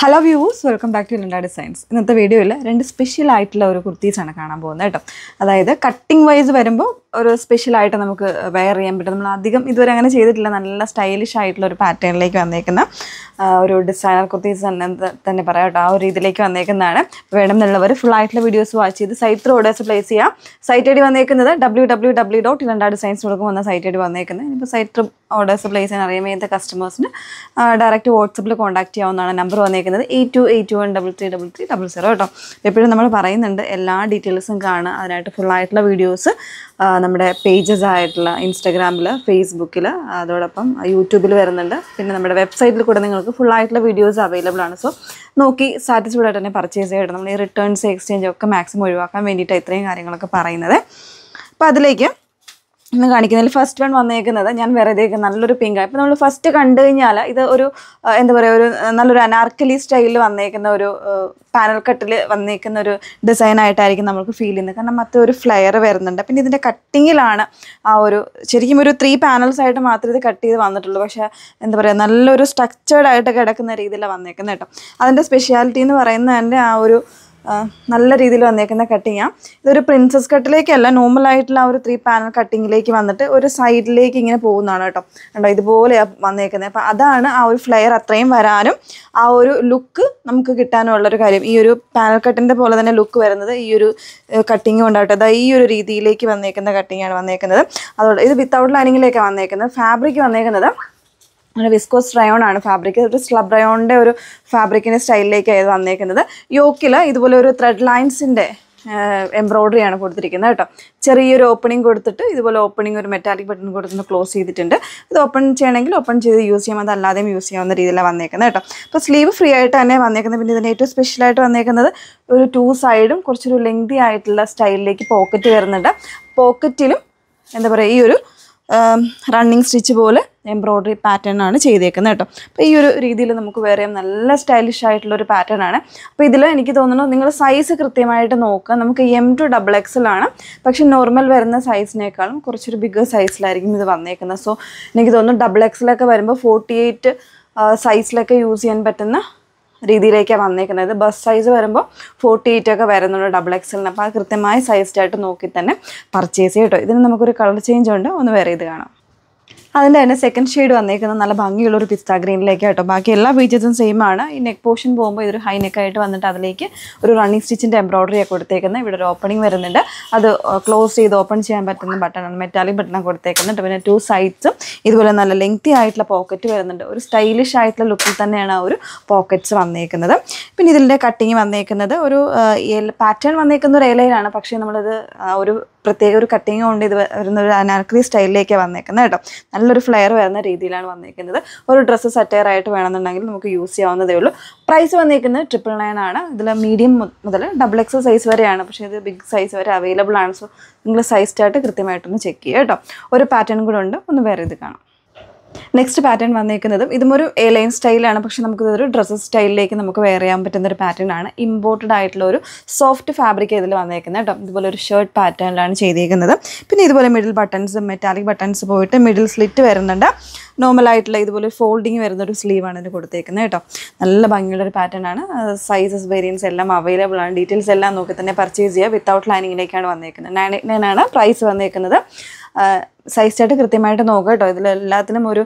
hello views welcome back to Inda designs ഇന്നത്തെ വീഡിയോയിൽ രണ്ട് സ്പെഷ്യൽ ആയിട്ടുള്ള ഒരു കുർത്തീസാണ് കാണാൻ പോകുന്നത് കേട്ടോ അതായത് കട്ടിംഗ് വൈസ് വരുമ്പോൾ ഒരു സ്പെഷ്യലായിട്ട് നമുക്ക് വെയർ ചെയ്യാൻ പറ്റും നമ്മൾ അധികം ഇതുവരെ അങ്ങനെ ചെയ്തിട്ടില്ല നല്ല സ്റ്റൈലിഷ് ആയിട്ടുള്ള ഒരു പാറ്റേണിലേക്ക് വന്നേക്കുന്ന ഒരു ഡിസൈനർ കുർത്തീസ് തന്നെ തന്നെ പറയാം കേട്ടോ ആ ഒരു ഇതിലേക്ക് വന്നേക്കുന്നതാണ് വേണമെന്നുള്ളവർ ഫുൾ ആയിട്ടുള്ള വീഡിയോസ് വാച്ച് ചെയ്ത് ത്രൂ ഓർഡേഴ്സ് പ്ലേസ് ചെയ്യാം സൈറ്റ് ഐഡി വന്നേക്കുന്നത് ഡബ്ല്യൂ ഡബ്ല്യൂ ഡബ്ല്യൂ ഡോട്ട് ഇലണ്ടാട് സയൻസ് കൊടുക്കും വന്ന സൈറ്റ് ഐഡി വന്നേക്കുന്നത് ഇപ്പോൾ സൈറ്റ് ഓർഡേഴ്സ് പ്ലേസ് ചെയ്യാൻ അറിയാൻ വേണ്ട കസ്റ്റമേഴ്സിന് ഡയറക്റ്റ് വാട്സപ്പിൽ കോൺടാക്ട് ചെയ്യാവുന്നതാണ് നമ്പർ വന്നേക്കുന്നത് eight two eight one double three double three double zero കേട്ടോ എപ്പോഴും നമ്മൾ പറയുന്നുണ്ട് എല്ലാ ഡീറ്റെയിൽസും കാണുക അതിനായിട്ട് ആയിട്ടുള്ള വീഡിയോസ് നമ്മുടെ പേജസ് ആയിട്ടുള്ള ഇൻസ്റ്റാഗ്രാമിൽ ഫേസ്ബുക്കിൽ അതോടൊപ്പം യൂട്യൂബിൽ വരുന്നുണ്ട് പിന്നെ നമ്മുടെ വെബ്സൈറ്റിൽ കൂടെ നിങ്ങൾക്ക് ഫുൾ ആയിട്ടുള്ള വീഡിയോസ് അവൈലബിൾ ആണ് സോ നോക്കി സാറ്റിസ്ഫൈഡ് ആയിട്ട് തന്നെ പർച്ചേസ് ചെയ്യണം നമ്മൾ ഈ റിട്ടേൺസ് എക്സ്ചേഞ്ച് ഒക്കെ മാക്സിമം ഒഴിവാക്കാൻ വേണ്ടിയിട്ടാണ് ഇത്രയും കാര്യങ്ങളൊക്കെ പറയുന്നത് അപ്പോൾ അതിലേക്ക് ഇന്ന് കാണിക്കുന്നതിൽ ഫസ്റ്റ് വൺ വന്നേക്കുന്നത് ഞാൻ വെറുതെ നല്ലൊരു പിങ്കാണ് ഇപ്പം നമ്മൾ ഫസ്റ്റ് കണ്ടു കഴിഞ്ഞാൽ ഇത് ഒരു എന്താ പറയുക ഒരു നല്ലൊരു അനാർക്കലി സ്റ്റൈലിൽ വന്നേക്കുന്ന ഒരു പാനൽ കട്ടിൽ വന്നേക്കുന്ന ഒരു ഡിസൈൻ ആയിട്ടായിരിക്കും നമുക്ക് ഫീൽ ചെയ്യുന്നത് കാരണം ഒരു ഫ്ലെയർ വരുന്നുണ്ട് പിന്നെ ഇതിൻ്റെ കട്ടിങ്ങിലാണ് ആ ഒരു ശരിക്കും ഒരു ത്രീ പാനൽസ് ആയിട്ട് മാത്രമേ ഇത് കട്ട് ചെയ്ത് വന്നിട്ടുള്ളൂ പക്ഷേ എന്താ പറയുക നല്ലൊരു സ്ട്രക്ചേർഡ് ആയിട്ട് കിടക്കുന്ന രീതിയിലാണ് വന്നേക്കുന്നത് കേട്ടോ അതിൻ്റെ സ്പെഷ്യാലിറ്റി എന്ന് പറയുന്നത് ആ ഒരു നല്ല രീതിയിൽ വന്നേക്കുന്ന കട്ടിങ്ങാണ് ഇതൊരു പ്രിൻസസ് കട്ടിലേക്കല്ല നോർമലായിട്ടുള്ള ആ ഒരു ത്രീ പാനൽ കട്ടിങ്ങിലേക്ക് വന്നിട്ട് ഒരു സൈഡിലേക്ക് ഇങ്ങനെ പോകുന്നതാണ് കേട്ടോ കണ്ടോ ഇതുപോലെയാണ് വന്നേക്കുന്നത് അപ്പോൾ അതാണ് ആ ഒരു ഫ്ലെയർ അത്രയും വരാനും ആ ഒരു ലുക്ക് നമുക്ക് കിട്ടാനുള്ളൊരു കാര്യം ഈ ഒരു പാനൽ കട്ടിൻ്റെ പോലെ തന്നെ ലുക്ക് വരുന്നത് ഈ ഒരു കട്ടിങ് കൊണ്ടാട്ടോ അതായത് ഈ ഒരു രീതിയിലേക്ക് വന്നേക്കുന്ന കട്ടിങ്ങാണ് വന്നേക്കുന്നത് അതുകൊണ്ട് ഇത് വിത്തൗട്ട് ലൈനിങ്ങിലേക്കാണ് വന്നേക്കുന്നത് ഫാബ്രിക് വന്നേക്കുന്നത് ഒരു വിസ്കോസ് റയോൺ ആണ് ഫാബ്രിക് ഒരു സ്ലബ് റയോണിൻ്റെ ഒരു ഫാബ്രിക്കിൻ്റെ സ്റ്റൈലിലേക്ക് ഇത് വന്നേക്കുന്നത് യോക്കിൽ ഇതുപോലെ ഒരു ത്രെഡ് ലൈൻസിൻ്റെ എംബ്രോയ്ഡറി ആണ് കൊടുത്തിരിക്കുന്നത് കേട്ടോ ചെറിയൊരു ഓപ്പണിംഗ് കൊടുത്തിട്ട് ഇതുപോലെ ഓപ്പണിംഗ് ഒരു മെറ്റാലിക് ബട്ടൺ കൊടുത്തിട്ട് ക്ലോസ് ചെയ്തിട്ടുണ്ട് ഇത് ഓപ്പൺ ചെയ്യണമെങ്കിൽ ഓപ്പൺ ചെയ്ത് യൂസ് ചെയ്യാം അതല്ലാതെയും യൂസ് ചെയ്യാവുന്ന രീതിയിലാണ് വന്നേക്കുന്നത് കേട്ടോ അപ്പോൾ സ്ലീവ് ഫ്രീ ആയിട്ട് തന്നെ വന്നേക്കുന്നത് പിന്നെ ഇതിന് ഏറ്റവും സ്പെഷ്യലായിട്ട് വന്നേക്കുന്നത് ഒരു ടു സൈഡും കുറച്ചൊരു ലെങ്തി ആയിട്ടുള്ള സ്റ്റൈലിലേക്ക് പോക്കറ്റ് വരുന്നുണ്ട് പോക്കറ്റിലും എന്താ പറയുക ഈ ഒരു റണ്ണിങ് സ്റ്റിച്ച് പോലെ എംബ്രോയ്ഡറി പാറ്റേൺ ആണ് ചെയ്തേക്കുന്നത് കേട്ടോ അപ്പോൾ ഈ ഒരു രീതിയിൽ നമുക്ക് വേറെ നല്ല സ്റ്റൈലിഷ് ആയിട്ടുള്ള ഒരു പാറ്റേൺ ആണ് അപ്പോൾ ഇതിൽ എനിക്ക് തോന്നുന്നു നിങ്ങൾ സൈസ് കൃത്യമായിട്ട് നോക്കുക നമുക്ക് എം ടു ഡബിൾ എക്സലാണ് പക്ഷെ നോർമൽ വരുന്ന സൈസിനേക്കാളും കുറച്ചൊരു ബിഗ് സൈസിലായിരിക്കും ഇത് വന്നേക്കുന്നത് സോ എനിക്ക് തോന്നുന്നു ഡബിൾ എക്സലൊക്കെ വരുമ്പോൾ ഫോർട്ടി എയ്റ്റ് സൈസിലൊക്കെ യൂസ് ചെയ്യാൻ പറ്റുന്ന രീതിയിലേക്കാണ് വന്നേക്കുന്നത് ബസ് സൈസ് വരുമ്പോൾ ഫോർട്ടി എയ്റ്റ് ഒക്കെ വരുന്നുണ്ട് ഡബിൾ എക്സലിന് അപ്പോൾ ആ കൃത്യമായ സൈസ്ഡായിട്ട് നോക്കി തന്നെ പർച്ചേസ് ചെയ്യട്ടോ ഇതിന് നമുക്കൊരു കളർ ചേഞ്ച് ഉണ്ട് ഒന്ന് വേറെ ഇത് കാണാം അതിൻ്റെ തന്നെ സെക്കൻഡ് ഷെയ്ഡ് വന്നേക്കുന്നത് നല്ല ഭംഗിയുള്ള ഒരു പിസ്ത ഗ്രീനിലേക്ക് കേട്ടോ ബാക്കി എല്ലാ ഫീച്ചേഴ്സും സെയിം ആണ് ഈ നെക്ക് പോർഷൻ പോകുമ്പോൾ ഇതൊരു ഹൈ നെക്ക് ആയിട്ട് വന്നിട്ട് അതിലേക്ക് ഒരു റണ്ണിങ് സ്റ്റിച്ചിൻ്റെ എംബ്രോയിഡറി ഒക്കെ കൊടുത്തേക്കുന്നത് ഇവിടെ ഒരു ഓപ്പണിംഗ് വരുന്നുണ്ട് അത് ക്ലോസ് ചെയ്ത് ഓപ്പൺ ചെയ്യാൻ പറ്റുന്ന ബട്ടണാണ് മെറ്റാലിക് ആണ് കൊടുത്തേക്കുന്നുണ്ട് പിന്നെ ടു സൈഡ്സും ഇതുപോലെ നല്ല ലെങ്തി ആയിട്ടുള്ള പോക്കറ്റ് വരുന്നുണ്ട് ഒരു സ്റ്റൈലിഷ് ആയിട്ടുള്ള ലുക്കിൽ തന്നെയാണ് ആ ഒരു പോക്കറ്റ്സ് വന്നേക്കുന്നത് പിന്നെ ഇതിൻ്റെ കട്ടിങ് വന്നേക്കുന്നത് ഒരു പാറ്റേൺ വന്നേക്കുന്ന ഒരു ഏലയിലാണ് പക്ഷേ നമ്മളിത് ഒരു പ്രത്യേക ഒരു കട്ടിങ് കൊണ്ട് ഇത് വരുന്ന ഒരു അനാർക്കലി സ്റ്റൈലിലേക്ക് വന്നേക്കുന്നത് കേട്ടോ നല്ല നല്ലൊരു ഫ്ലെയർ വരുന്ന രീതിയിലാണ് വന്നിരിക്കുന്നത് ഒരു ഡ്രസ്സ് സെറ്റയർ ആയിട്ട് വേണമെന്നുണ്ടെങ്കിൽ നമുക്ക് യൂസ് ചെയ്യാവുന്നതേ ഉള്ളൂ പ്രൈസ് വന്നിരിക്കുന്നത് ട്രിപ്പിൾ നയൻ ആണ് ഇതിൽ മീഡിയം മുതൽ ഡബിൾ എക്സ് സൈസ് വരെയാണ് പക്ഷേ ഇത് ബിഗ് സൈസ് വരെ അവൈലബിൾ ആണ് സോ നിങ്ങൾ സൈസ് ചാർട്ട് കൃത്യമായിട്ടൊന്ന് ചെക്ക് ചെയ്യുക കേട്ടോ ഒരു പാറ്റേൺ കൂടെ ഉണ്ട് ഒന്ന് വേറെ ഇത് കാണാം നെക്സ്റ്റ് പാറ്റേൺ വന്നേക്കുന്നതും ഇതും ഒരു എ ലൈൻ സ്റ്റൈലാണ് പക്ഷെ നമുക്ക് ഇതൊരു ഡ്രസ്സ് സ്റ്റൈലിലേക്ക് നമുക്ക് വെയർ ചെയ്യാൻ പറ്റുന്ന ഒരു പാറ്റേൺ ആണ് ഇമ്പോർട്ടഡ് ആയിട്ടുള്ള ഒരു സോഫ്റ്റ് ഫാബ്രിക് ഇതിൽ വന്നേക്കുന്നത് കേട്ടോ ഇതുപോലെ ഒരു ഷർട്ട് പാറ്റേണിലാണ് ചെയ്തേക്കുന്നത് പിന്നെ ഇതുപോലെ മിഡിൽ ബട്ടൺസ് മെറ്റാലിക് ബട്ടൺസ് പോയിട്ട് മിഡിൽ സ്ലിറ്റ് വരുന്നുണ്ട് നോർമൽ ആയിട്ടുള്ള ഇതുപോലെ ഫോൾഡിങ് വരുന്ന ഒരു സ്ലീവാണ് ഇതിന് കൊടുത്തേക്കുന്നത് കേട്ടോ നല്ല ഭംഗിയുള്ള ഒരു പാറ്റേൺ ആണ് സൈസസ് വേരിയൻസ് എല്ലാം അവൈലബിൾ ആണ് ഡീറ്റെയിൽസ് എല്ലാം നോക്കി തന്നെ പർച്ചേസ് ചെയ്യുക വിത്തൗട്ട് ലൈനിങ്ങിലേക്കാണ് വന്നേക്കുന്നത് നയൻ എയ്റ്റ് ആണ് പ്രൈസ് വന്നേക്കുന്നത് സൈസ് കൃത്യമായിട്ട് നോക്കുക കേട്ടോ ഇതിലെല്ലാത്തിനും ഒരു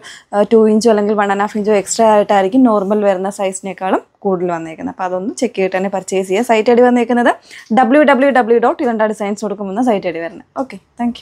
ടു ഇഞ്ചോ അല്ലെങ്കിൽ വൺ ആൻഡ് ഹാഫ് ഇഞ്ചോ എക്സ്ട്രാ ആയിട്ടായിരിക്കും നോർമൽ വരുന്ന സൈസിനേക്കാളും കൂടുതൽ വന്നേക്കുന്നത് അപ്പോൾ അതൊന്ന് ചെക്ക് ചെയ്തിട്ട് തന്നെ പർച്ചേസ് ചെയ്യുക സൈറ്റ് അടി വന്നേക്കുന്നത് ഡബ്ല്യൂ ഡബ്ല്യൂ ഡബ്ല്യൂ ഡോട്ട് ഇരണ്ട ഡിസൈൻസ് കൊടുക്കുമെന്ന സൈറ്റ് അടി വരുന്നത് ഓക്കെ താങ്ക്